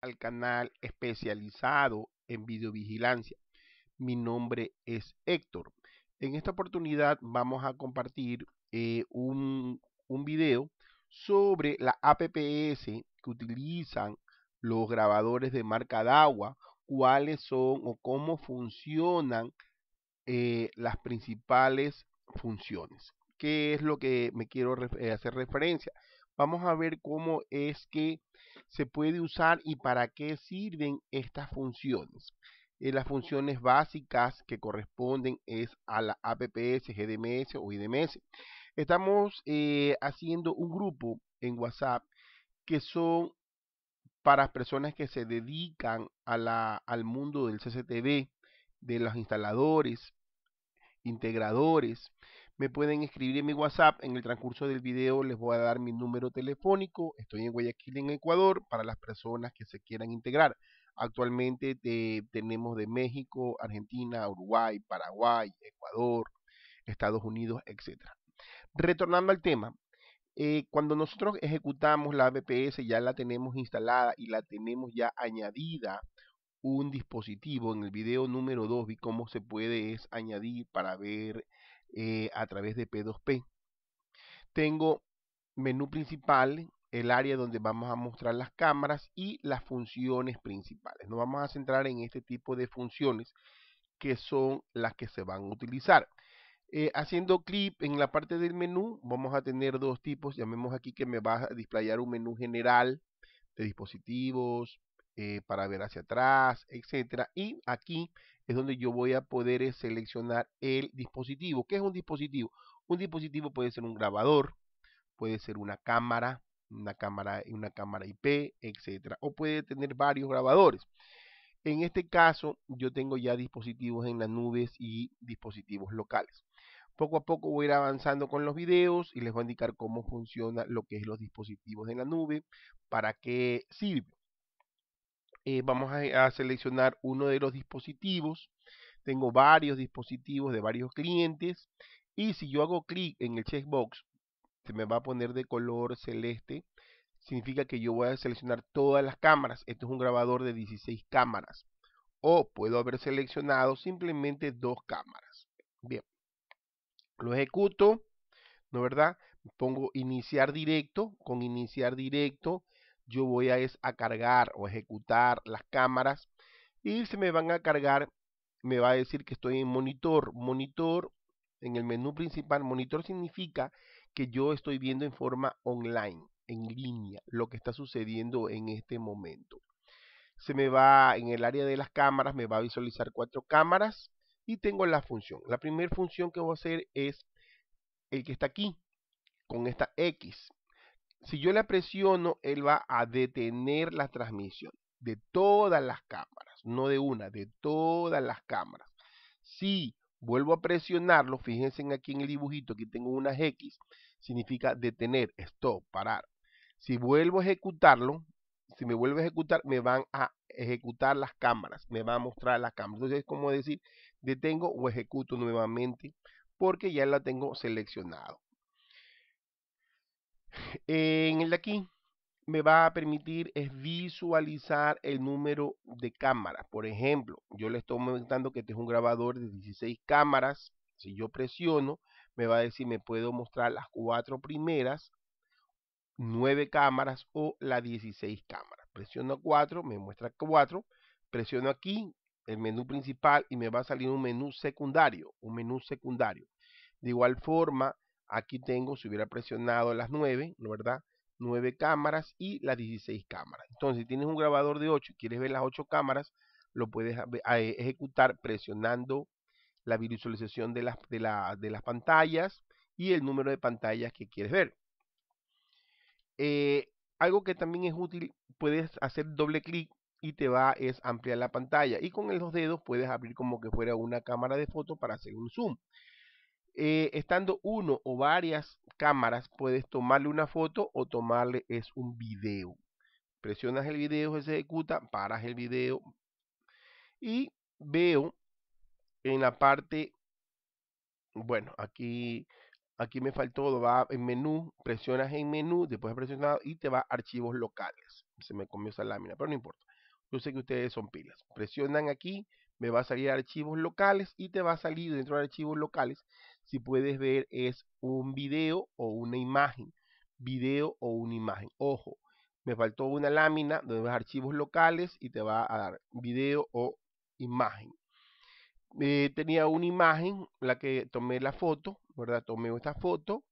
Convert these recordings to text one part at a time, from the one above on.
al canal especializado en videovigilancia. Mi nombre es Héctor. En esta oportunidad vamos a compartir eh, un, vídeo video sobre la APPS que utilizan los grabadores de marca d'agua cuáles son o cómo funcionan eh, las principales funciones. ¿Qué es lo que me quiero eh, hacer referencia? vamos a ver cómo es que se puede usar y para qué sirven estas funciones. Eh, las funciones básicas que corresponden es a la APPS, GDMS o IDMS. Estamos eh, haciendo un grupo en WhatsApp que son para personas que se dedican a la, al mundo del CCTV, de los instaladores, integradores, me pueden escribir en mi WhatsApp. En el transcurso del video les voy a dar mi número telefónico. Estoy en Guayaquil, en Ecuador, para las personas que se quieran integrar. Actualmente eh, tenemos de México, Argentina, Uruguay, Paraguay, Ecuador, Estados Unidos, etc. Retornando al tema, eh, cuando nosotros ejecutamos la ABPS ya la tenemos instalada y la tenemos ya añadida un dispositivo. En el video número 2 vi cómo se puede es añadir para ver eh, a través de P2P. Tengo menú principal, el área donde vamos a mostrar las cámaras y las funciones principales. Nos vamos a centrar en este tipo de funciones que son las que se van a utilizar. Eh, haciendo clic en la parte del menú, vamos a tener dos tipos. Llamemos aquí que me va a displayar un menú general de dispositivos, eh, para ver hacia atrás, etcétera. Y aquí es donde yo voy a poder eh, seleccionar el dispositivo. ¿Qué es un dispositivo? Un dispositivo puede ser un grabador, puede ser una cámara, una cámara, una cámara IP, etcétera, o puede tener varios grabadores. En este caso, yo tengo ya dispositivos en las nubes y dispositivos locales. Poco a poco voy a ir avanzando con los videos y les voy a indicar cómo funciona lo que es los dispositivos en la nube, para qué sirve. Eh, vamos a, a seleccionar uno de los dispositivos. Tengo varios dispositivos de varios clientes. Y si yo hago clic en el checkbox, se me va a poner de color celeste. Significa que yo voy a seleccionar todas las cámaras. Esto es un grabador de 16 cámaras. O puedo haber seleccionado simplemente dos cámaras. Bien. Lo ejecuto. ¿No verdad? Pongo iniciar directo. Con iniciar directo yo voy a, es, a cargar o ejecutar las cámaras y se me van a cargar, me va a decir que estoy en monitor. Monitor, en el menú principal, monitor significa que yo estoy viendo en forma online, en línea, lo que está sucediendo en este momento. Se me va en el área de las cámaras, me va a visualizar cuatro cámaras y tengo la función. La primera función que voy a hacer es el que está aquí, con esta X si yo le presiono, él va a detener la transmisión de todas las cámaras, no de una, de todas las cámaras. Si vuelvo a presionarlo, fíjense aquí en el dibujito, que tengo unas X, significa detener, stop, parar. Si vuelvo a ejecutarlo, si me vuelvo a ejecutar, me van a ejecutar las cámaras, me va a mostrar las cámaras. Entonces es como decir, detengo o ejecuto nuevamente porque ya la tengo seleccionado. Eh, en el de aquí me va a permitir es visualizar el número de cámaras. Por ejemplo, yo le estoy comentando que este es un grabador de 16 cámaras. Si yo presiono, me va a decir me puedo mostrar las cuatro primeras, nueve cámaras o las 16 cámaras. Presiono 4, me muestra 4. Presiono aquí el menú principal y me va a salir un menú secundario, un menú secundario. De igual forma, Aquí tengo, si hubiera presionado las 9, ¿no verdad? 9 cámaras y las 16 cámaras. Entonces, si tienes un grabador de 8 y quieres ver las 8 cámaras, lo puedes eh, ejecutar presionando la visualización de las, de, las pantallas y el número de pantallas que quieres ver. Eh, algo que también es útil, puedes hacer doble clic y te va es ampliar la pantalla y con los dedos puedes abrir como que fuera una cámara de foto para hacer un zoom. Eh, estando uno o varias cámaras, puedes tomarle una foto o tomarle es un video. Presionas el video, se ejecuta, paras el video y veo en la parte, bueno, aquí, aquí me faltó, va en menú, presionas en menú, después presionado y te va a archivos locales. Se me comió esa lámina, pero no importa. Yo sé que ustedes son pilas. Presionan aquí, me va a salir archivos locales y te va a salir dentro de archivos locales si puedes ver es un video o una imagen video o una imagen ojo me faltó una lámina donde ves archivos locales y te va a dar video o imagen eh, tenía una imagen la que tomé la foto verdad tomé esta foto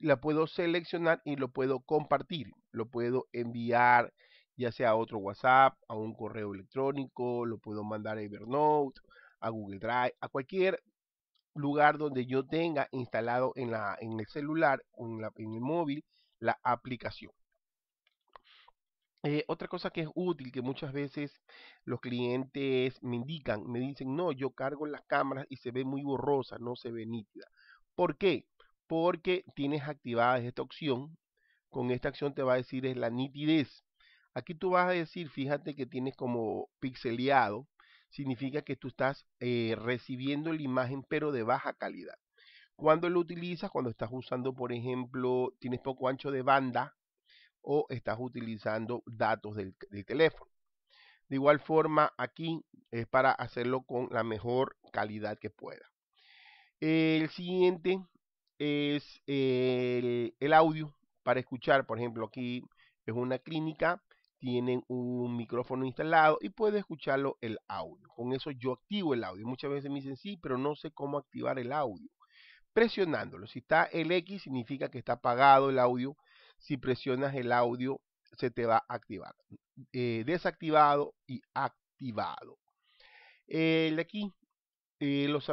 la puedo seleccionar y lo puedo compartir lo puedo enviar ya sea a otro WhatsApp, a un correo electrónico, lo puedo mandar a Evernote, a Google Drive, a cualquier lugar donde yo tenga instalado en, la, en el celular o en, el móvil la aplicación. Eh, otra cosa que es útil, que muchas veces los clientes me indican, me dicen, no, yo cargo las cámaras y se ve muy borrosa, no se ve nítida. ¿Por qué? Porque tienes activada esta opción. Con esta acción te va a decir es la nitidez. Aquí tú vas a decir, fíjate que tienes como pixeleado, significa que tú estás eh, recibiendo la imagen pero de baja calidad. Cuando lo utilizas, cuando estás usando, por ejemplo, tienes poco ancho de banda o estás utilizando datos del, teléfono. De igual forma, aquí es para hacerlo con la mejor calidad que pueda. El siguiente es el audio para escuchar. Por ejemplo, aquí es una clínica tienen un micrófono instalado y puede escucharlo el audio. Con eso yo activo el audio. Muchas veces me dicen sí, pero no sé cómo activar el audio. Presionándolo. Si está el X significa que está apagado el audio. Si presionas el audio se te va a activar. Eh, desactivado y activado. El de eh, aquí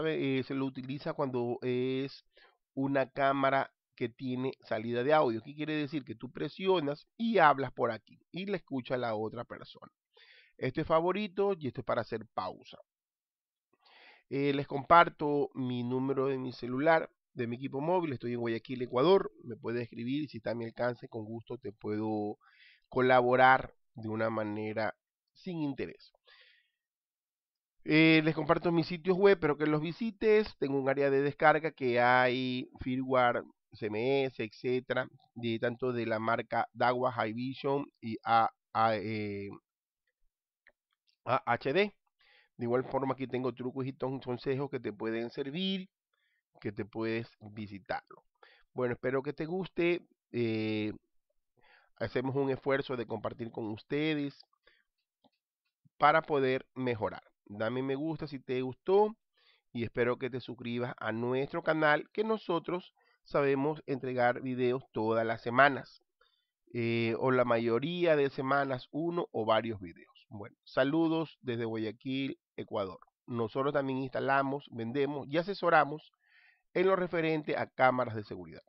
eh, se lo utiliza cuando es una cámara que tiene salida de audio. ¿Qué quiere decir? Que tú presionas y hablas por aquí y le escucha a la otra persona. Este es favorito y esto es para hacer pausa. Eh, les comparto mi número de mi celular, de mi equipo móvil. Estoy en Guayaquil, Ecuador. Me puede escribir y si está a mi alcance. Con gusto te puedo colaborar de una manera sin interés. Eh, les comparto mis sitios web, pero que los visites. Tengo un área de descarga que hay firmware CMS, etcétera, de tanto de la marca Dagua, High Vision y a, AHD. Eh, de igual forma, aquí tengo trucos y consejos que te pueden servir, que te puedes visitarlo. Bueno, espero que te guste. Eh, hacemos un esfuerzo de compartir con ustedes para poder mejorar. Dame me gusta si te gustó y espero que te suscribas a nuestro canal que nosotros sabemos entregar videos todas las semanas. Eh, o la mayoría de semanas, uno o varios videos. Bueno, saludos desde Guayaquil, Ecuador. Nosotros también instalamos, vendemos y asesoramos en lo referente a cámaras de seguridad.